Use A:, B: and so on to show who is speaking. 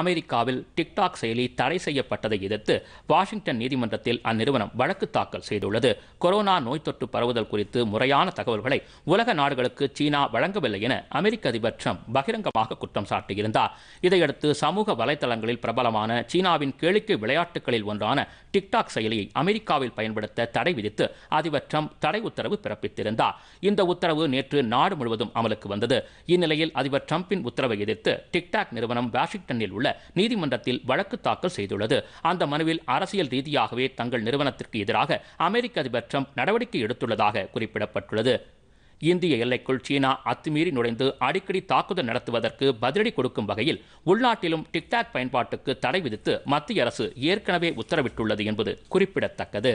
A: அமெரிக்காவில் டிக்டாக் செயலி தடை செய்யப்பட்டதை எதிர்த்து வாஷிங்டன் நீதிமன்றத்தில் அந்நிறுவனம் வழக்கு தாக்கல் செய்துள்ளது கொரோனா நோய் தொற்று பரவுதல் குறித்து முறையான தகவல்களை உலக நாடுகளுக்கு சீனா வழங்கவில்லை என அமெரிக்க அதிபர் ட்ரம்ப் பகிரங்கமாக குற்றம் சாட்டியிருந்தார் இதையடுத்து சமூக வலைதளங்களில் பிரபலமான சீனாவின் கேளிக்கை விளையாட்டுகளில் ஒன்றான டிக்டாக் செயலியை அமெரிக்காவில் பயன்படுத்த தடை விதித்து அதிபர் ட்ரம்ப் தடை உத்தரவு பிறப்பித்திருந்தார் இந்த உத்தரவு நேற்று நாடு முழுவதும் அமலுக்கு வந்தது இந்நிலையில் அதிபர் டிரம்பின் உத்தரவை எதிர்த்து டிக்டாக் நிறுவனம் வாஷிங்டனில் உள்ள உள்ள நீதிமன்றத்தில் வழக்கு தாக்கல் செய்துள்ளது அந்த மனுவில் அரசியல் ரீதியாகவே தங்கள் நிறுவனத்திற்கு எதிராக அமெரிக்க அதிபர் ட்ரம்ப் நடவடிக்கை எடுத்துள்ளதாக குறிப்பிடப்பட்டுள்ளது இந்திய எல்லைக்குள் சீனா அத்துமீறி நுழைந்து அடிக்கடி தாக்குதல் நடத்துவதற்கு பதிலடி கொடுக்கும் வகையில் உள்நாட்டிலும் டிக்டாக் பயன்பாட்டுக்கு தடை விதித்து மத்திய அரசு ஏற்கனவே உத்தரவிட்டுள்ளது என்பது குறிப்பிடத்தக்கது